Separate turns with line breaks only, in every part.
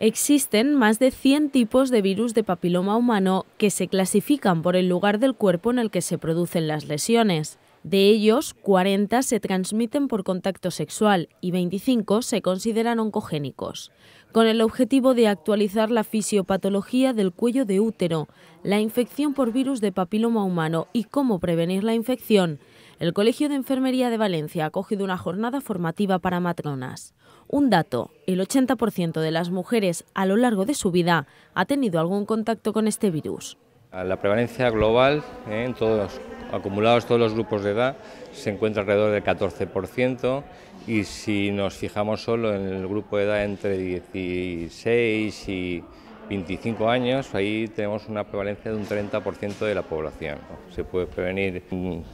Existen más de 100 tipos de virus de papiloma humano que se clasifican por el lugar del cuerpo en el que se producen las lesiones. De ellos, 40 se transmiten por contacto sexual y 25 se consideran oncogénicos, con el objetivo de actualizar la fisiopatología del cuello de útero, la infección por virus de papiloma humano y cómo prevenir la infección el Colegio de Enfermería de Valencia ha cogido una jornada formativa para matronas. Un dato, el 80% de las mujeres a lo largo de su vida ha tenido algún contacto con este virus.
La prevalencia global ¿eh? en todos, acumulados todos los grupos de edad se encuentra alrededor del 14% y si nos fijamos solo en el grupo de edad entre 16 y 25 años, ahí tenemos una prevalencia de un 30% de la población. Se puede prevenir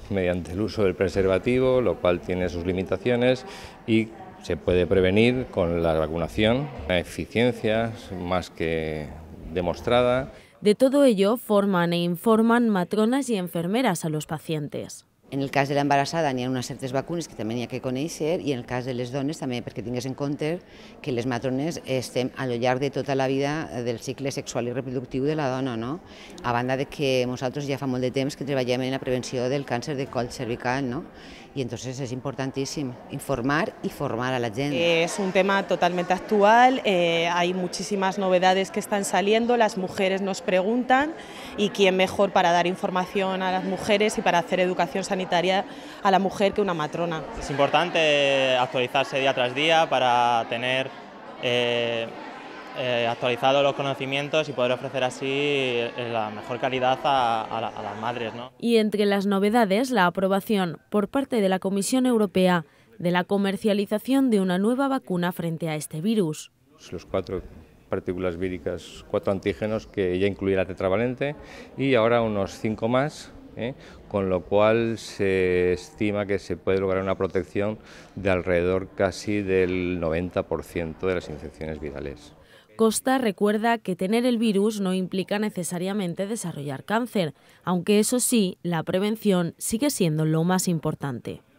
mediante el uso del preservativo, lo cual tiene sus limitaciones, y se puede prevenir con la vacunación, eficiencia más que demostrada.
De todo ello forman e informan matronas y enfermeras a los pacientes.
En el cas de l'embarassada n'hi ha unes certes vacunes que també n'hi ha que conèixer i en el cas de les dones també perquè tingués en compte que les matrones estem a lo llarg de tota la vida del cicle sexual i reproductiu de la dona, no? A banda de que nosaltres ja fa molt de temps que treballem en la prevenció del càncer de coll cervical, no? y entonces es importantísimo informar y formar a la gente. Es un tema totalmente actual,
eh, hay muchísimas novedades que están saliendo, las mujeres nos preguntan y quién mejor para dar información a las mujeres y para hacer educación sanitaria a la mujer que una matrona.
Es importante actualizarse día tras día para tener... Eh, eh, actualizado los conocimientos y poder ofrecer así eh, la mejor calidad a, las madres.
Y entre las novedades, la aprobación por parte de la Comisión Europea de la comercialización de una nueva vacuna frente a este virus.
Los cuatro partículas víricas, cuatro antígenos que ya incluía la tetravalente y ahora unos cinco más ¿eh? con lo cual se estima que se puede lograr una protección de alrededor casi del 90% de las infecciones virales.
Costa recuerda que tener el virus no implica necesariamente desarrollar cáncer, aunque eso sí, la prevención sigue siendo lo más importante.